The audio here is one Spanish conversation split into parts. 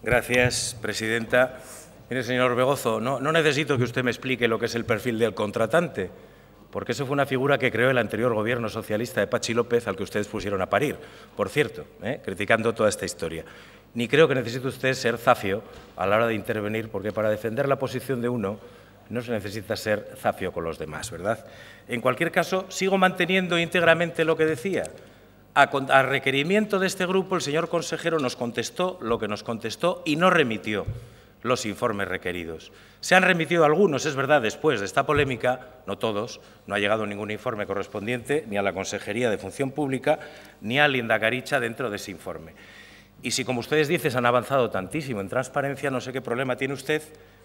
Gracias, presidenta. Mire, señor Begozo, no, necesito que usted me explique lo que es el perfil del contratante, porque eso fue una figura que creó el anterior gobierno socialista de Pachi López, al que ustedes pusieron a parir, por cierto, ¿eh? criticando toda esta historia. Ni creo que necesite usted ser zafio a la hora de intervenir, porque para defender la posición de uno no se necesita ser zafio con los demás, ¿verdad? En cualquier caso, sigo manteniendo íntegramente lo que decía a, requerimiento de este grupo, el señor consejero nos contestó lo que nos contestó y no remitió los informes requeridos. Se han remitido algunos, es verdad, después de esta polémica, no todos, no ha llegado ningún informe correspondiente ni a la Consejería de Función Pública ni a Linda Garicha dentro de ese informe. Y si, como ustedes dicen, han avanzado tantísimo en transparencia, no sé qué problema tiene usted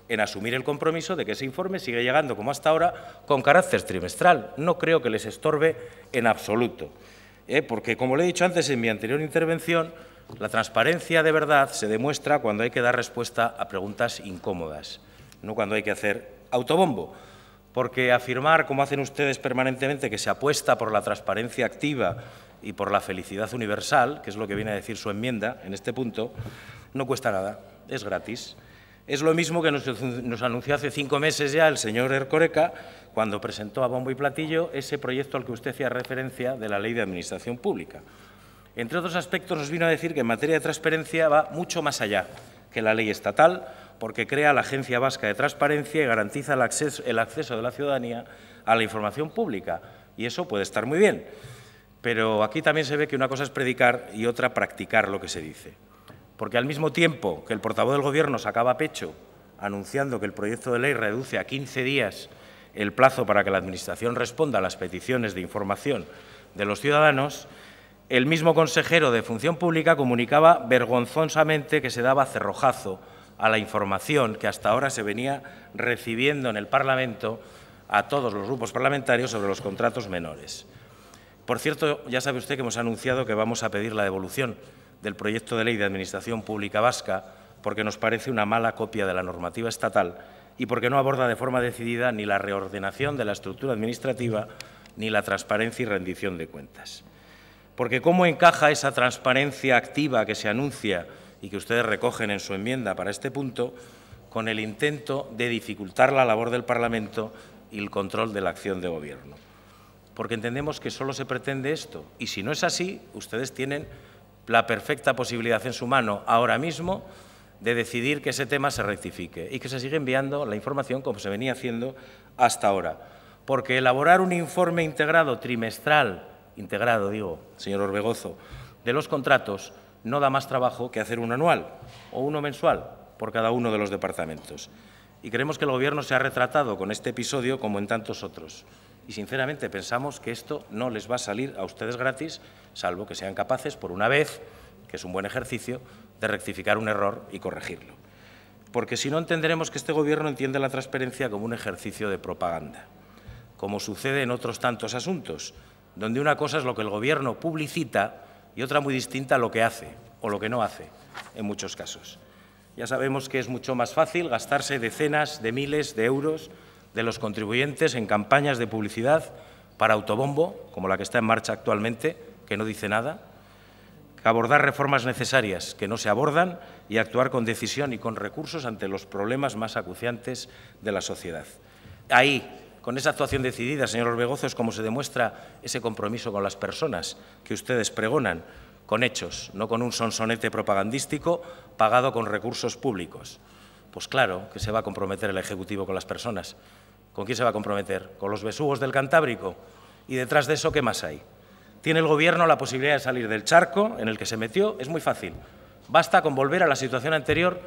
en asumir el compromiso de que ese informe sigue llegando, como hasta ahora, con carácter trimestral. No creo que les estorbe en absoluto. ¿eh? porque, como le he dicho antes en mi anterior intervención, la transparencia de verdad se demuestra cuando hay que dar respuesta a preguntas incómodas, no cuando hay que hacer autobombo. Porque afirmar, como hacen ustedes permanentemente, que se apuesta por la transparencia activa y por la felicidad universal, que es lo que viene a decir su enmienda en este punto, no cuesta nada, es gratis. Es lo mismo que nos anunció hace cinco meses ya el señor Ercoreca, cuando presentó a bombo y platillo ese proyecto al que usted hacía referencia de la Ley de Administración Pública. Entre otros aspectos, nos vino a decir que en materia de transparencia va mucho más allá que la ley estatal, porque crea la Agencia Vasca de Transparencia y garantiza el acceso, de la ciudadanía a la información pública. Y eso puede estar muy bien. Pero aquí también se ve que una cosa es predicar y otra practicar lo que se dice. Porque al mismo tiempo que el portavoz del Gobierno sacaba pecho anunciando que el proyecto de ley reduce a 15 días el plazo para que la Administración responda a las peticiones de información de los ciudadanos, el mismo consejero de Función Pública comunicaba vergonzosamente que se daba cerrojazo a la información que hasta ahora se venía recibiendo en el Parlamento a todos los grupos parlamentarios sobre los contratos menores. Por cierto, ya sabe usted que hemos anunciado que vamos a pedir la devolución del proyecto de ley de Administración Pública Vasca porque nos parece una mala copia de la normativa estatal y porque no aborda de forma decidida ni la reordenación de la estructura administrativa ni la transparencia y rendición de cuentas. Porque ¿cómo encaja esa transparencia activa que se anuncia y que ustedes recogen en su enmienda para este punto con el intento de dificultar la labor del Parlamento y el control de la acción de Gobierno? Porque entendemos que solo se pretende esto y si no es así, ustedes tienen la perfecta posibilidad en su mano ahora mismo de decidir que ese tema se rectifique y que se siga enviando la información como se venía haciendo hasta ahora. Porque elaborar un informe integrado, trimestral, integrado, digo, señor Orbegozo, de los contratos no da más trabajo que hacer un anual o uno mensual por cada uno de los departamentos. Y creemos que el Gobierno se ha retratado con este episodio como en tantos otros. Y sinceramente pensamos que esto no les va a salir a ustedes gratis, salvo que sean capaces, por una vez, que es un buen ejercicio, de rectificar un error y corregirlo. Porque si no entenderemos que este Gobierno entiende la transparencia como un ejercicio de propaganda, como sucede en otros tantos asuntos, donde una cosa es lo que el Gobierno publicita y otra muy distinta lo que hace o lo que no hace, en muchos casos. Ya sabemos que es mucho más fácil gastarse decenas de miles de euros de los contribuyentes en campañas de publicidad para autobombo, como la que está en marcha actualmente, que no dice nada, abordar reformas necesarias que no se abordan y actuar con decisión y con recursos ante los problemas más acuciantes de la sociedad. Ahí, con esa actuación decidida, señor Orbegozo, es como se demuestra ese compromiso con las personas que ustedes pregonan, con hechos, no con un sonsonete propagandístico pagado con recursos públicos. Pues claro que se va a comprometer el Ejecutivo con las personas. ¿Con quién se va a comprometer? ¿Con los besugos del Cantábrico? ¿Y detrás de eso qué más hay? Tiene el Gobierno la posibilidad de salir del charco en el que se metió. Es muy fácil. Basta con volver a la situación anterior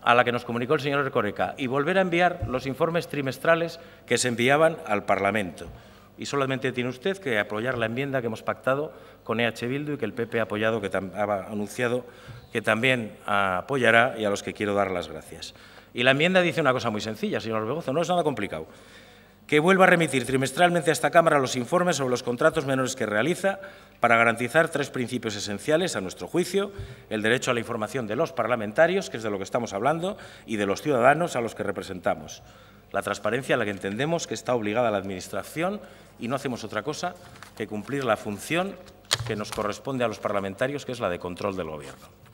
a la que nos comunicó el señor Ercoreca y volver a enviar los informes trimestrales que se enviaban al Parlamento. Y solamente tiene usted que apoyar la enmienda que hemos pactado con EH Bildu y que el PP ha apoyado, que ha anunciado que también apoyará y a los que quiero dar las gracias. Y la enmienda dice una cosa muy sencilla, señor Orbegozo, no es nada complicado que vuelva a remitir trimestralmente a esta Cámara los informes sobre los contratos menores que realiza para garantizar tres principios esenciales a nuestro juicio, el derecho a la información de los parlamentarios, que es de lo que estamos hablando, y de los ciudadanos a los que representamos. La transparencia a la que entendemos que está obligada la Administración y no hacemos otra cosa que cumplir la función que nos corresponde a los parlamentarios, que es la de control del Gobierno.